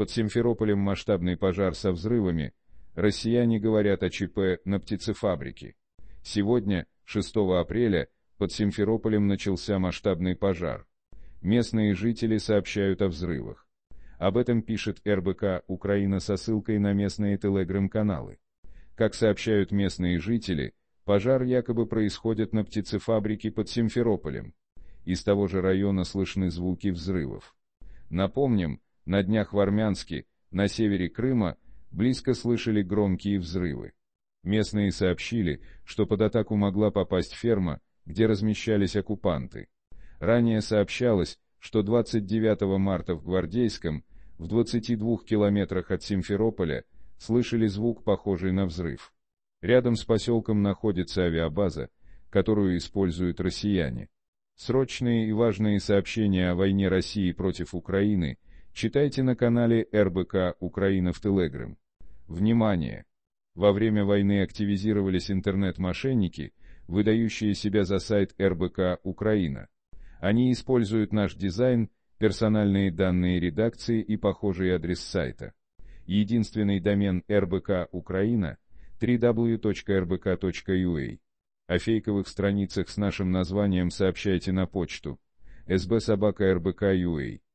Под Симферополем масштабный пожар со взрывами. Россияне говорят о ЧП на птицефабрике. Сегодня, 6 апреля, под Симферополем начался масштабный пожар. Местные жители сообщают о взрывах. Об этом пишет РБК «Украина» со ссылкой на местные телеграм-каналы. Как сообщают местные жители, пожар якобы происходит на птицефабрике под Симферополем. Из того же района слышны звуки взрывов. Напомним, на днях в Армянске, на севере Крыма, близко слышали громкие взрывы. Местные сообщили, что под атаку могла попасть ферма, где размещались оккупанты. Ранее сообщалось, что 29 марта в Гвардейском, в 22 километрах от Симферополя, слышали звук, похожий на взрыв. Рядом с поселком находится авиабаза, которую используют россияне. Срочные и важные сообщения о войне России против Украины читайте на канале РБК «Украина в Телеграм». Внимание! Во время войны активизировались интернет-мошенники, выдающие себя за сайт РБК «Украина». Они используют наш дизайн, персональные данные редакции и похожий адрес сайта. Единственный домен РБК «Украина» www.rbk.ua. А. О фейковых страницах с нашим названием сообщайте на почту sbsobaka.rbk.ua.